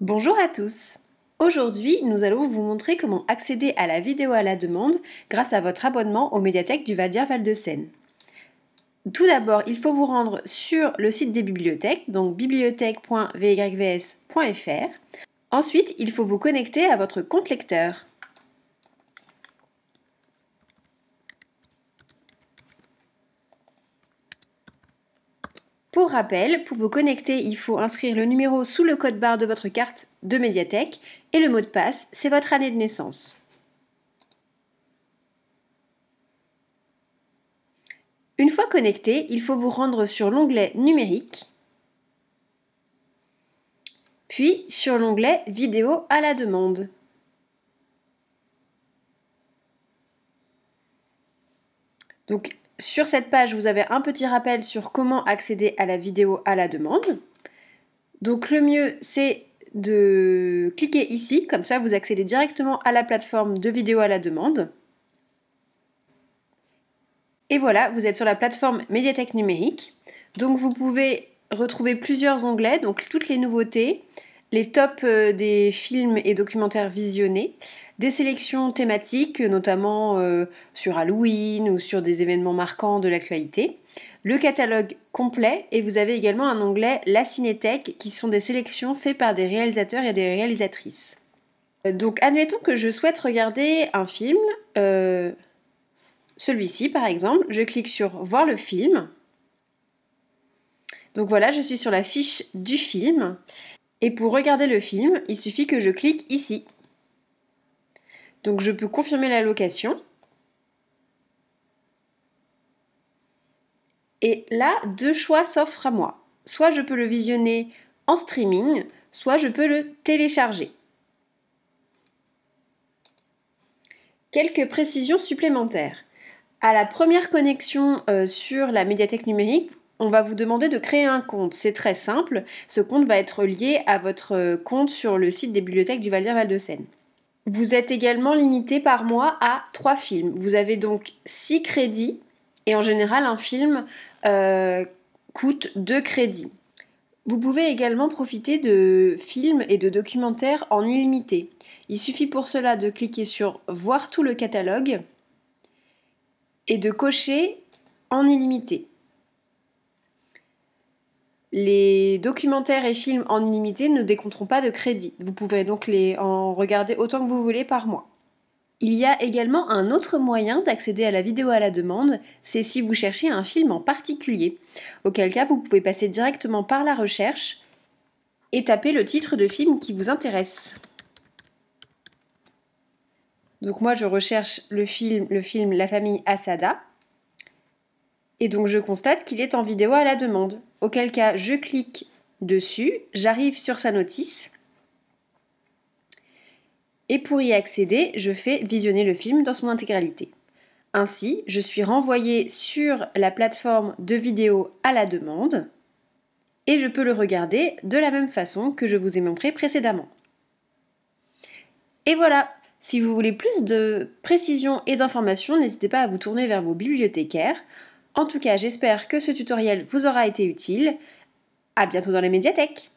Bonjour à tous Aujourd'hui, nous allons vous montrer comment accéder à la vidéo à la demande grâce à votre abonnement aux médiathèques du Val dirval de Seine. Tout d'abord, il faut vous rendre sur le site des bibliothèques, donc bibliothèque.vyvs.fr. Ensuite, il faut vous connecter à votre compte lecteur. Pour rappel, pour vous connecter, il faut inscrire le numéro sous le code barre de votre carte de médiathèque et le mot de passe, c'est votre année de naissance. Une fois connecté, il faut vous rendre sur l'onglet numérique, puis sur l'onglet vidéo à la demande. Donc sur cette page, vous avez un petit rappel sur comment accéder à la vidéo à la demande. Donc le mieux, c'est de cliquer ici, comme ça vous accédez directement à la plateforme de vidéo à la demande. Et voilà, vous êtes sur la plateforme médiathèque numérique. Donc vous pouvez retrouver plusieurs onglets, donc toutes les nouveautés, les tops euh, des films et documentaires visionnés, des sélections thématiques, notamment euh, sur Halloween ou sur des événements marquants de l'actualité, le catalogue complet et vous avez également un onglet La Cinéthèque qui sont des sélections faites par des réalisateurs et des réalisatrices. Euh, donc admettons que je souhaite regarder un film, euh, celui-ci par exemple, je clique sur Voir le film. Donc voilà, je suis sur la fiche du film. Et pour regarder le film, il suffit que je clique ici. Donc je peux confirmer la location. Et là, deux choix s'offrent à moi. Soit je peux le visionner en streaming, soit je peux le télécharger. Quelques précisions supplémentaires. À la première connexion euh, sur la médiathèque numérique, on va vous demander de créer un compte. C'est très simple. Ce compte va être lié à votre euh, compte sur le site des bibliothèques du Val doise Val de Seine. Vous êtes également limité par mois à 3 films. Vous avez donc 6 crédits et en général un film euh, coûte 2 crédits. Vous pouvez également profiter de films et de documentaires en illimité. Il suffit pour cela de cliquer sur Voir tout le catalogue et de cocher en illimité. Les documentaires et films en illimité ne décompteront pas de crédit. Vous pouvez donc les en regarder autant que vous voulez par mois. Il y a également un autre moyen d'accéder à la vidéo à la demande, c'est si vous cherchez un film en particulier, auquel cas vous pouvez passer directement par la recherche et taper le titre de film qui vous intéresse. Donc moi je recherche le film, le film La famille Asada et donc je constate qu'il est en vidéo à la demande. Auquel cas, je clique dessus, j'arrive sur sa notice. Et pour y accéder, je fais visionner le film dans son intégralité. Ainsi, je suis renvoyée sur la plateforme de vidéo à la demande et je peux le regarder de la même façon que je vous ai montré précédemment. Et voilà, si vous voulez plus de précisions et d'informations, n'hésitez pas à vous tourner vers vos bibliothécaires. En tout cas, j'espère que ce tutoriel vous aura été utile. À bientôt dans les médiathèques